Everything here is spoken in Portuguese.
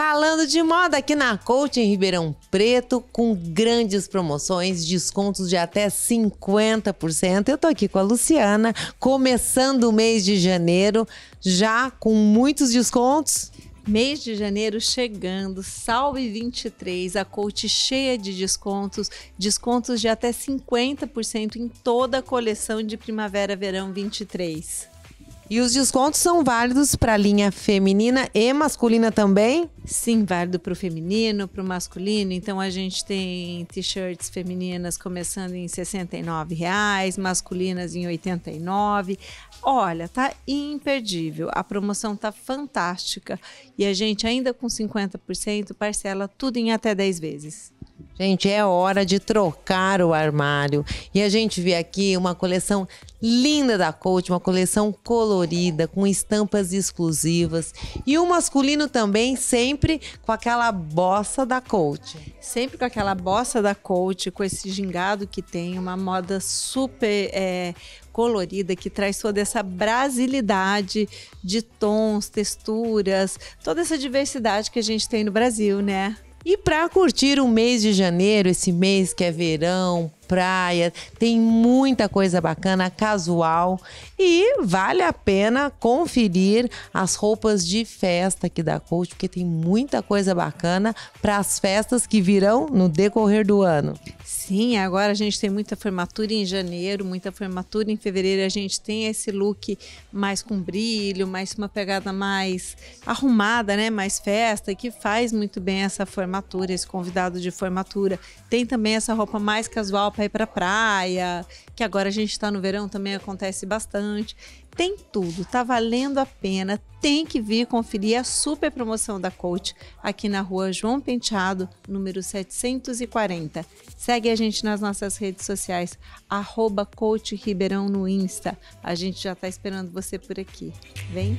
Falando de moda aqui na Coach em Ribeirão Preto, com grandes promoções, descontos de até 50%. Eu tô aqui com a Luciana, começando o mês de janeiro, já com muitos descontos. Mês de janeiro chegando, salve 23, a coach cheia de descontos, descontos de até 50% em toda a coleção de primavera-verão 23. E os descontos são válidos para a linha feminina e masculina também? Sim, válido para o feminino, para o masculino. Então a gente tem t-shirts femininas começando em R$ 69,00, masculinas em R$ 89,00. Olha, tá imperdível. A promoção tá fantástica e a gente ainda com 50% parcela tudo em até 10 vezes. Gente, é hora de trocar o armário. E a gente vê aqui uma coleção linda da Coach, uma coleção colorida, com estampas exclusivas. E o masculino também, sempre com aquela bossa da Coach. Sempre com aquela bossa da Coach, com esse gingado que tem, uma moda super é, colorida, que traz toda essa brasilidade de tons, texturas, toda essa diversidade que a gente tem no Brasil, né? E para curtir o mês de janeiro, esse mês que é verão, praia, tem muita coisa bacana, casual e vale a pena conferir as roupas de festa aqui da Coach, porque tem muita coisa bacana para as festas que virão no decorrer do ano. Sim, agora a gente tem muita formatura em janeiro, muita formatura em fevereiro. A gente tem esse look mais com brilho, mais uma pegada mais arrumada, né? Mais festa, que faz muito bem essa formatura, esse convidado de formatura. Tem também essa roupa mais casual para ir para praia, que agora a gente está no verão também acontece bastante tem tudo, tá valendo a pena. Tem que vir conferir a super promoção da Coach aqui na rua João Penteado, número 740. Segue a gente nas nossas redes sociais, arroba Coach Ribeirão no Insta. A gente já tá esperando você por aqui. Vem!